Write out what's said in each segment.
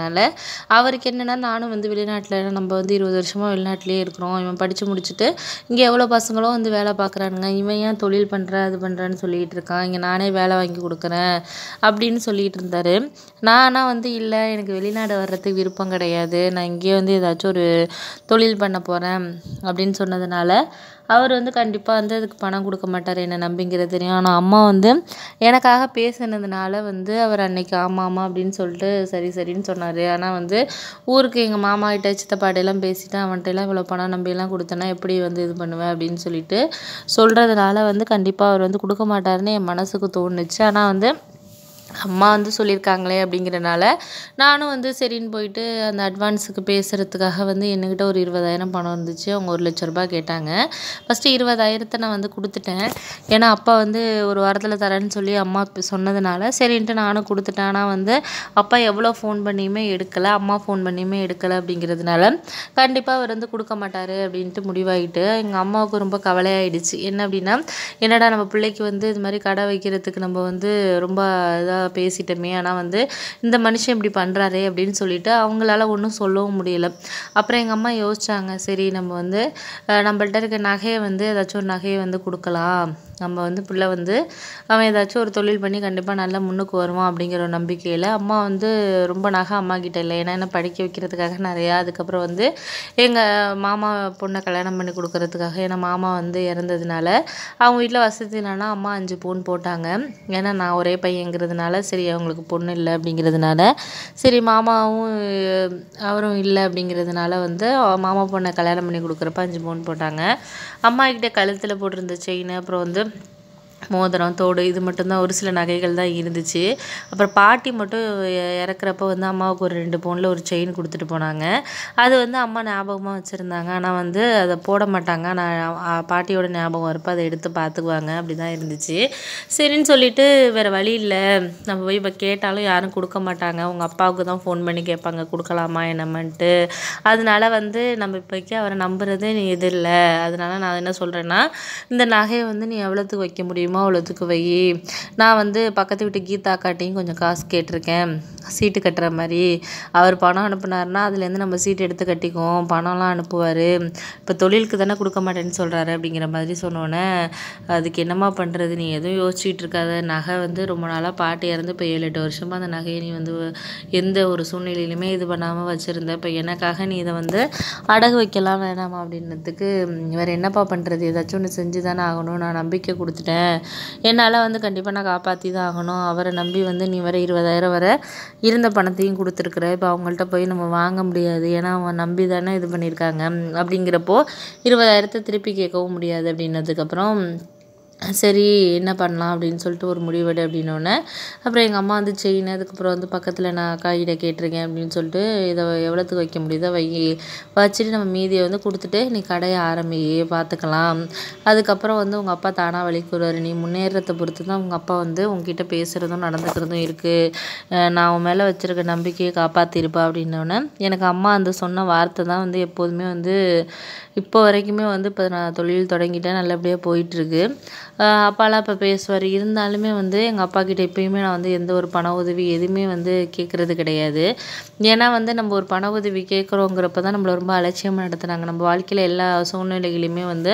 அதனால் அவருக்கு என்னென்னா நானும் வந்து வெளிநாட்டில் நம்ம வந்து இருபது வருஷமாக வெளிநாட்டிலே இருக்கிறோம் இவன் படித்து முடிச்சுட்டு இங்கே எவ்வளோ பசங்களும் வந்து வேலை பார்க்குறானுங்க இவன் ஏன் தொழில் பண்ணுறேன் அது பண்ணுறேன்னு சொல்லிகிட்டு இருக்கான் இங்கே நானே வேலை வாங்கி கொடுக்குறேன் அப்படின்னு சொல்லிகிட்டு இருந்தார் நான் வந்து இல்லை எனக்கு வெளிநாடு வர்றதுக்கு விருப்பம் கிடையாது நான் இங்கேயே வந்து ஏதாச்சும் ஒரு தொழில் பண்ண போகிறேன் அப்படின்னு சொன்னதுனால அவர் வந்து கண்டிப்பாக வந்து அதுக்கு பணம் கொடுக்க மாட்டார் என்னை நம்பிங்கிறது தெரியும் ஆனால் அம்மா வந்து எனக்காக பேசினதுனால வந்து அவர் அன்னைக்கு ஆமாம் ஆமாம் அப்படின்னு சொல்லிட்டு சரி சரின்னு சொன்னார் ஆனால் வந்து ஊருக்கு எங்கள் மாமா கிட்ட சித்தப்பாட்டையெல்லாம் பேசிட்டு அவன்கிட்ட எல்லாம் இவ்வளோ பணம் நம்பியெல்லாம் கொடுத்தனா எப்படி வந்து இது பண்ணுவேன் அப்படின்னு சொல்லிட்டு சொல்கிறதுனால வந்து கண்டிப்பாக அவர் வந்து கொடுக்க மாட்டார்னு என் மனசுக்கு தோணுச்சு ஆனால் வந்து அம்மா வந்து சொல்லியிருக்காங்களே அப்படிங்கிறனால நானும் வந்து சரின்னு போயிட்டு அந்த அட்வான்ஸுக்கு பேசுகிறதுக்காக வந்து என்கிட்ட ஒரு இருபதாயிரம் பணம் இருந்துச்சு அவங்க ஒரு லட்ச ரூபா கேட்டாங்க ஃபஸ்ட்டு இருபதாயிரத்தை நான் வந்து கொடுத்துட்டேன் ஏன்னா அப்பா வந்து ஒரு வாரத்தில் தரேன்னு சொல்லி அம்மா சொன்னதுனால சரின்ட்டு நானும் கொடுத்துட்டேன் ஆனால் வந்து அப்பா எவ்வளோ ஃபோன் பண்ணியுமே எடுக்கலை அம்மா ஃபோன் பண்ணியுமே எடுக்கலை அப்படிங்கிறதுனால கண்டிப்பாக அவர் வந்து கொடுக்க மாட்டார் அப்படின்ட்டு முடிவாகிட்டு எங்கள் அம்மாவுக்கு ரொம்ப கவலையாயிடுச்சு என்ன அப்படின்னா என்னடா நம்ம பிள்ளைக்கு வந்து இது மாதிரி கடை வைக்கிறதுக்கு நம்ம வந்து ரொம்ப இதாக பேசிட்டோமே ஆனால் வந்து இந்த மனுஷன் இப்படி பண்ணுறாரே அப்படின்னு சொல்லிட்டு அவங்களால ஒன்றும் சொல்லவும் முடியல அப்புறம் எங்கள் அம்மா யோசித்தாங்க சரி நம்ம வந்து நம்மள்கிட்ட இருக்க நகையை வந்து ஏதாச்சும் ஒரு நகையை வந்து கொடுக்கலாம் நம்ம வந்து பிள்ளை வந்து அவன் ஏதாச்சும் ஒரு தொழில் பண்ணி கண்டிப்பாக நல்லா முன்னுக்கு வருவான் அப்படிங்கிற ஒரு நம்பிக்கையில் அம்மா வந்து ரொம்ப நகை அம்மா கிட்ட இல்லை ஏன்னா என்ன படிக்க வைக்கிறதுக்காக நிறையா அதுக்கப்புறம் வந்து எங்கள் மாமா பொண்ணை கல்யாணம் பண்ணி கொடுக்கறதுக்காக ஏன்னா மாமா வந்து இறந்ததுனால அவங்க வீட்டில் வசதி இல்லைன்னா அம்மா அஞ்சு பவுன் போட்டாங்க ஏன்னா நான் ஒரே பையங்கிறதுனால இருந்ததுனால சரி அவங்களுக்கு பொண்ணு இல்லை அப்படிங்கிறதுனால சரி மாமாவும் அவரும் இல்லை அப்படிங்கிறதுனால வந்து மாமா பொண்ணை கல்யாணம் பண்ணி கொடுக்குறப்ப அஞ்சு பவுன் போட்டாங்க அம்மாக்கிட்ட கழுத்தில் போட்டிருந்த செயின் அப்புறம் வந்து மோதிரம் தோடு இது மட்டும்தான் ஒரு சில நகைகள் தான் இருந்துச்சு அப்புறம் பாட்டி மட்டும் இறக்குறப்ப வந்து அம்மாவுக்கு ஒரு ரெண்டு பவுனில் ஒரு செயின் கொடுத்துட்டு போனாங்க அது வந்து அம்மா ஞாபகமாக வச்சுருந்தாங்க ஆனால் வந்து அதை போட மாட்டாங்க நான் பாட்டியோட ஞாபகம் வரப்போ அதை எடுத்து பார்த்துக்குவாங்க அப்படி தான் இருந்துச்சு சரின்னு சொல்லிட்டு வேறு வழி இல்லை நம்ம போய் இப்போ கேட்டாலும் யாரும் கொடுக்க மாட்டாங்க உங்கள் அப்பாவுக்கு தான் ஃபோன் பண்ணி கேட்பாங்க கொடுக்கலாமா என்னமன்ட்டு அதனால வந்து நம்ம இப்போக்கி அவரை நம்புறது நீ இது இல்லை அதனால நான் என்ன சொல்கிறேன்னா இந்த நகையை வந்து நீ எவ்வளோத்துக்கு வைக்க முடியுமோ அம்மாவளத்துக்கு வை நான் வந்து பக்கத்து வீட்டு கீதா அக்காட்டையும் கொஞ்சம் காசு கேட்டிருக்கேன் சீட்டு கட்டுற மாதிரி அவர் பணம் அனுப்புனாருனா அதுலேருந்து நம்ம சீட்டு எடுத்து கட்டிக்குவோம் பணம்லாம் அனுப்புவார் இப்போ தொழிலுக்கு தானே கொடுக்க மாட்டேன்னு சொல்கிறாரு அப்படிங்கிற மாதிரி சொன்னோன்னே அதுக்கு என்னம்மா பண்ணுறது நீ எதுவும் யோசிச்சுட்டு இருக்காத நகை வந்து ரொம்ப நாளாக பாட்டி இறந்து இப்போ ஏழு எட்டு வருஷமாக அந்த நகையை நீ வந்து எந்த ஒரு சூழ்நிலையிலுமே இது பண்ணாமல் வச்சுருந்த இப்போ எனக்காக நீ இதை வந்து அடகு வைக்கலாம் வேணாமா அப்படின்றதுக்கு வேறு என்னப்பா பண்ணுறது ஏதாச்சும் ஒன்று செஞ்சு தானே ஆகணும் நான் நம்பிக்கை கொடுத்துட்டேன் என்னால் வந்து கண்டிப்பாக நான் காப்பாற்றி தான் ஆகணும் அவரை நம்பி வந்து நீ வர இருபதாயிரம் வர இருந்த பணத்தையும் கொடுத்துருக்குற இப்போ அவங்கள்ட்ட போய் நம்ம வாங்க முடியாது ஏன்னா அவன் நம்பி தானே இது பண்ணியிருக்காங்க அப்படிங்கிறப்போ இருபதாயிரத்தை திருப்பி கேட்கவும் முடியாது அப்படின்னதுக்கப்புறம் சரி என்ன பண்ணலாம் அப்படின்னு சொல்லிட்டு ஒரு முடிவெடு அப்படின்னோடனே அப்புறம் எங்கள் அம்மா வந்து செயின்னு அதுக்கப்புறம் வந்து பக்கத்தில் நான் காய்கிட்ட கேட்டிருக்கேன் அப்படின்னு சொல்லிட்டு இதை எவ்வளோத்துக்கு வைக்க முடியுதோ வை வச்சுட்டு நம்ம மீதியை வந்து கொடுத்துட்டு நீ கடையை ஆரம்பி பார்த்துக்கலாம் அதுக்கப்புறம் வந்து உங்கள் அப்பா தானாக வழி கூறுவார் நீ முன்னேறத்தை பொறுத்து தான் உங்கள் அப்பா வந்து உங்ககிட்ட பேசுகிறதும் நடந்துக்கிறதும் இருக்குது நான் உன் மேலே வச்சுருக்க நம்பிக்கையை காப்பாற்றிருப்பா அப்படின்னோடனே எனக்கு அம்மா அந்த சொன்ன வார்த்தை தான் வந்து எப்போதுமே வந்து இப்போ வரைக்குமே வந்து இப்போ நான் தொழில் தொடங்கிட்டேன் நல்லபடியாக போயிட்டுருக்கு அப்பாலாம் இப்போ பேசுவார் இருந்தாலுமே வந்து எங்கள் அப்பாக்கிட்ட எப்போயுமே நான் வந்து எந்த ஒரு பண உதவி எதுவுமே வந்து கேட்குறது கிடையாது ஏன்னா வந்து நம்ம ஒரு பண உதவி கேட்குறோங்கிறப்ப தான் நம்மளை ரொம்ப அலட்சியமாக நடத்துனாங்க நம்ம வாழ்க்கையில் எல்லா சூழ்நிலைகளையுமே வந்து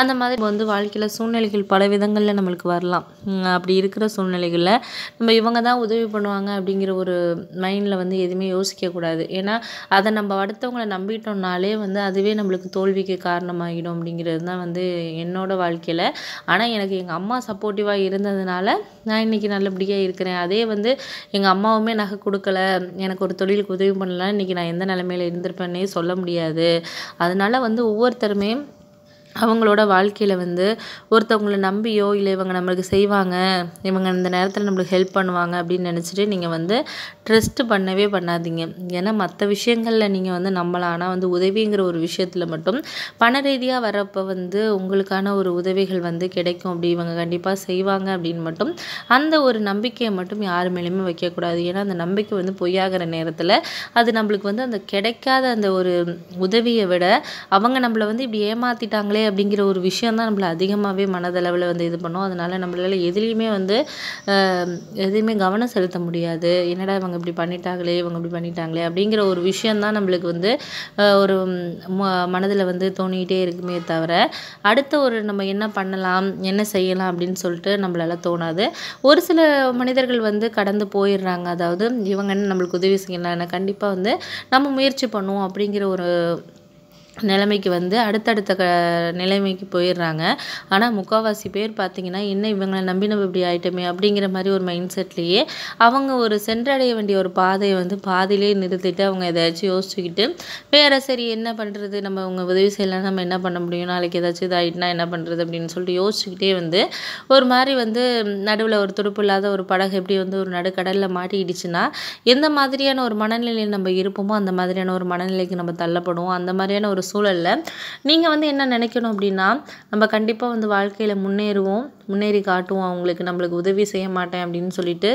அந்த மாதிரி வந்து வாழ்க்கையில் சூழ்நிலைகள் பல விதங்களில் நம்மளுக்கு வரலாம் அப்படி இருக்கிற சூழ்நிலைகளில் நம்ம இவங்க தான் உதவி பண்ணுவாங்க அப்படிங்கிற ஒரு மைண்டில் வந்து எதுவுமே யோசிக்கக்கூடாது ஏன்னா அதை நம்ம அடுத்தவங்களை நம்பிட்டோம்னாலே வந்து அதுவே நம்மளுக்கு தோல்விக்கு காரணமாகிடும் அப்படிங்கிறது தான் வந்து என்னோடய வாழ்க்கையில் ஆனால் எனக்கு எங்கள் அம்மா சப்போர்ட்டிவாக இருந்ததுனால நான் இன்றைக்கி நல்லபடியாக இருக்கிறேன் அதே வந்து எங்கள் அம்மாவுமே நகை கொடுக்கல எனக்கு ஒரு தொழில் பேருக்கு உதவி பண்ணலாம் இன்றைக்கி நான் எந்த நிலமையில் இருந்திருப்பேன்னே சொல்ல முடியாது அதனால் வந்து ஒவ்வொருத்தருமே அவங்களோட வாழ்க்கையில் வந்து ஒருத்தவங்களை நம்பியோ இல்லை இவங்க நம்மளுக்கு செய்வாங்க இவங்க இந்த நேரத்தில் நம்மளுக்கு ஹெல்ப் பண்ணுவாங்க அப்படின்னு நினச்சிட்டு நீங்கள் வந்து ட்ரஸ்ட் பண்ணவே பண்ணாதீங்க ஏன்னா மற்ற விஷயங்களில் நீங்கள் வந்து நம்மளாம் ஆனால் வந்து உதவிங்கிற ஒரு விஷயத்தில் மட்டும் பண ரீதியாக வரப்போ வந்து உங்களுக்கான ஒரு உதவிகள் வந்து கிடைக்கும் அப்படி இவங்க கண்டிப்பாக செய்வாங்க அப்படின்னு மட்டும் அந்த ஒரு நம்பிக்கையை மட்டும் யார் மேலேயுமே வைக்கக்கூடாது ஏன்னா அந்த நம்பிக்கை வந்து பொய்யாகிற நேரத்தில் அது நம்மளுக்கு வந்து அந்த கிடைக்காத அந்த ஒரு உதவியை விட அவங்க நம்மளை வந்து இப்படி ஏமாற்றிட்டாங்களே அப்படிங்கிற ஒரு விஷயம் தான் நம்மளை அதிகமாகவே மனதளவில் வந்து இது பண்ணும் அதனால் நம்மளால் எதுலேயுமே வந்து எதுவுமே கவனம் செலுத்த முடியாது என்னடா இவங்க இவங்க இப்படி பண்ணிட்டாங்களே இவங்க இப்படி பண்ணிட்டாங்களே அப்படிங்கிற ஒரு விஷயந்தான் நம்மளுக்கு வந்து ஒரு மனதில் வந்து தோணிக்கிட்டே இருக்குமே தவிர அடுத்த ஒரு நம்ம என்ன பண்ணலாம் என்ன செய்யலாம் அப்படின்னு சொல்லிட்டு நம்மளால தோணாது ஒரு சில மனிதர்கள் வந்து கடந்து போயிடுறாங்க அதாவது இவங்க என்ன நம்மளுக்கு உதவி செய்யலாம் கண்டிப்பாக வந்து நம்ம முயற்சி பண்ணுவோம் அப்படிங்கிற ஒரு நிலைமைக்கு வந்து அடுத்தடுத்த க நிலைமைக்கு போயிடுறாங்க ஆனால் முக்கால்வாசி பேர் பார்த்திங்கன்னா என்ன இவங்களை நம்பி நம்ம இப்படி ஆகிட்டோமே அப்படிங்கிற மாதிரி ஒரு மைண்ட் செட்லேயே அவங்க ஒரு சென்றடைய வேண்டிய ஒரு பாதையை வந்து பாதையிலே நிறுத்திட்டு அவங்க எதாச்சும் யோசிச்சுக்கிட்டு வேறு சரி என்ன பண்ணுறது நம்ம அவங்க உதவி செய்யலாம் நம்ம என்ன பண்ண முடியும் நாளைக்கு ஏதாச்சும் இதாகிட்டுனா என்ன பண்ணுறது அப்படின்னு சொல்லிட்டு யோசிச்சுக்கிட்டே வந்து ஒரு மாதிரி வந்து நடுவில் ஒரு துடுப்பு இல்லாத ஒரு படகு எப்படி வந்து ஒரு நடுக்கடலில் மாட்டிக்கிடுச்சுன்னா எந்த மாதிரியான ஒரு மனநிலையில் நம்ம இருப்போமோ அந்த மாதிரியான ஒரு மனநிலைக்கு நம்ம தள்ளப்படுவோம் அந்த மாதிரியான ஒரு சூழலில் நீங்கள் வந்து என்ன நினைக்கணும் அப்படின்னா நம்ம கண்டிப்பாக வந்து வாழ்க்கையில் முன்னேறுவோம் முன்னேறி காட்டுவோம் அவங்களுக்கு நம்மளுக்கு உதவி செய்ய மாட்டேன் அப்படின்னு சொல்லிட்டு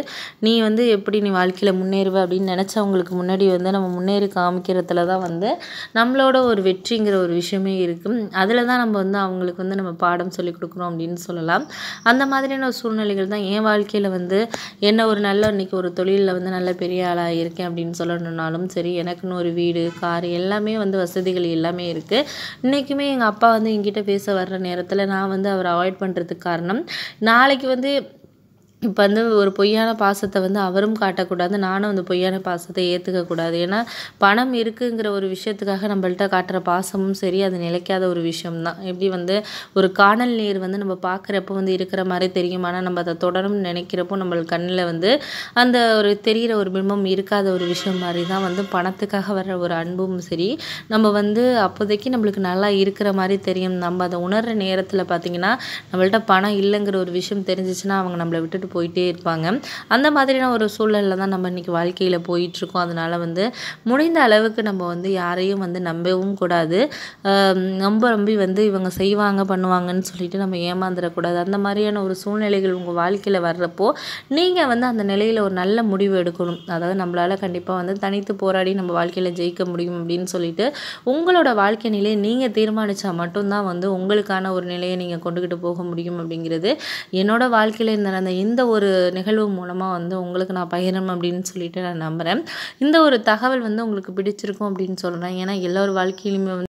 நீ வந்து எப்படி நீ வாழ்க்கையில் முன்னேறுவ அப்படின்னு நினச்சவங்களுக்கு முன்னாடி வந்து நம்ம முன்னேறி காமிக்கிறதுல தான் வந்து நம்மளோட ஒரு வெற்றிங்கிற ஒரு விஷயமே இருக்குது அதில் தான் நம்ம வந்து அவங்களுக்கு வந்து நம்ம பாடம் சொல்லிக் கொடுக்குறோம் அப்படின்னு சொல்லலாம் அந்த மாதிரியான சூழ்நிலைகள் தான் என் வாழ்க்கையில் வந்து என்ன ஒரு நல்ல இன்றைக்கி ஒரு தொழிலில் வந்து நல்ல பெரிய ஆளாக இருக்கேன் அப்படின்னு சொல்லணுன்னாலும் சரி எனக்குன்னு ஒரு வீடு கார் எல்லாமே வந்து வசதிகள் எல்லாமே எல்லாமே இருக்குது இன்றைக்குமே எங்கள் அப்பா வந்து எங்கிட்ட பேச வர்ற நேரத்தில் நான் வந்து அவரை அவாய்ட் பண்ணுறதுக்கு காரணம் நாளைக்கு வந்து இப்போ வந்து ஒரு பொய்யான பாசத்தை வந்து அவரும் காட்டக்கூடாது நானும் அந்த பொய்யான பாசத்தை ஏற்றுக்கக்கூடாது ஏன்னா பணம் இருக்குங்கிற ஒரு விஷயத்துக்காக நம்மள்கிட்ட காட்டுற பாசமும் சரி அது நிலைக்காத ஒரு விஷயம்தான் எப்படி வந்து ஒரு காணல் நீர் வந்து நம்ம பார்க்குறப்போ வந்து இருக்கிற மாதிரி தெரியும் ஆனால் நம்ம அதை தொடரும் நினைக்கிறப்போ நம்ம கண்ணில் வந்து அந்த ஒரு தெரிகிற ஒரு பிம்பம் இருக்காத ஒரு விஷயம் மாதிரி தான் வந்து பணத்துக்காக வர்ற ஒரு அன்பும் சரி நம்ம வந்து அப்போதைக்கு நம்மளுக்கு நல்லா இருக்கிற மாதிரி தெரியும் நம்ம அதை உணர்கிற நேரத்தில் பார்த்திங்கன்னா நம்மள்கிட்ட பணம் இல்லைங்கிற ஒரு விஷயம் தெரிஞ்சிச்சுன்னா அவங்க நம்மளை விட்டுட்டு எடுத்துகிட்டு போயிட்டே இருப்பாங்க அந்த மாதிரியான ஒரு சூழலில் தான் நம்ம இன்றைக்கி வாழ்க்கையில் போயிட்டுருக்கோம் அதனால் வந்து முடிந்த அளவுக்கு நம்ம வந்து யாரையும் வந்து நம்பவும் கூடாது நம்ப நம்பி வந்து இவங்க செய்வாங்க பண்ணுவாங்கன்னு சொல்லிட்டு நம்ம ஏமாந்துடக்கூடாது அந்த மாதிரியான ஒரு சூழ்நிலைகள் உங்கள் வாழ்க்கையில் வர்றப்போ நீங்கள் வந்து அந்த நிலையில் ஒரு நல்ல முடிவு எடுக்கணும் அதாவது நம்மளால் கண்டிப்பாக வந்து தனித்து போராடி நம்ம வாழ்க்கையில் ஜெயிக்க முடியும் அப்படின்னு சொல்லிட்டு உங்களோட வாழ்க்கை நிலையை நீங்கள் தீர்மானித்தா மட்டும்தான் வந்து உங்களுக்கான ஒரு நிலையை நீங்கள் கொண்டுக்கிட்டு போக முடியும் அப்படிங்கிறது என்னோடய வாழ்க்கையில் நடந்த இந்த இந்த ஒரு நிகழ்வு மூலமாக வந்து உங்களுக்கு நான் பகிரணும் அப்படின்னு சொல்லிட்டு நான் நம்புகிறேன் இந்த ஒரு தகவல் வந்து உங்களுக்கு பிடிச்சிருக்கும் அப்படின்னு சொல்கிறேன் ஏன்னா எல்லோரும் வாழ்க்கையிலுமே வந்து